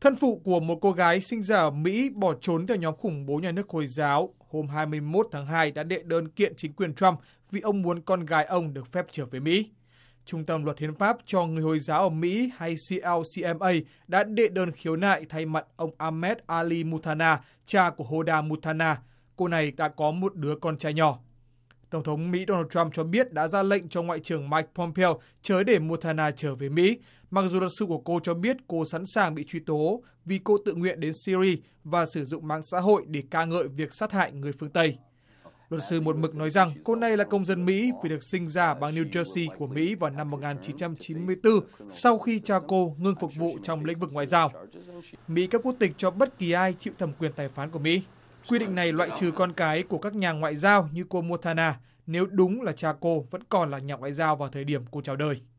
Thân phụ của một cô gái sinh ra ở Mỹ bỏ trốn theo nhóm khủng bố nhà nước Hồi giáo hôm 21 tháng 2 đã đệ đơn kiện chính quyền Trump vì ông muốn con gái ông được phép trở về Mỹ. Trung tâm Luật Hiến pháp cho người Hồi giáo ở Mỹ hay CLCMA đã đệ đơn khiếu nại thay mặt ông Ahmed Ali Mutana, cha của Hoda Mutana. Cô này đã có một đứa con trai nhỏ. Tổng thống Mỹ Donald Trump cho biết đã ra lệnh cho Ngoại trưởng Mike Pompeo chớ để Montana trở về Mỹ, mặc dù luật sư của cô cho biết cô sẵn sàng bị truy tố vì cô tự nguyện đến Syria và sử dụng mạng xã hội để ca ngợi việc sát hại người phương Tây. Luật sư một mực nói rằng cô này là công dân Mỹ vì được sinh ra bang New Jersey của Mỹ vào năm 1994 sau khi cha cô ngưng phục vụ trong lĩnh vực ngoại giao. Mỹ cấp quốc tịch cho bất kỳ ai chịu thẩm quyền tài phán của Mỹ. Quy định này loại trừ con cái của các nhà ngoại giao như cô Montana nếu đúng là cha cô vẫn còn là nhà ngoại giao vào thời điểm cô chào đời.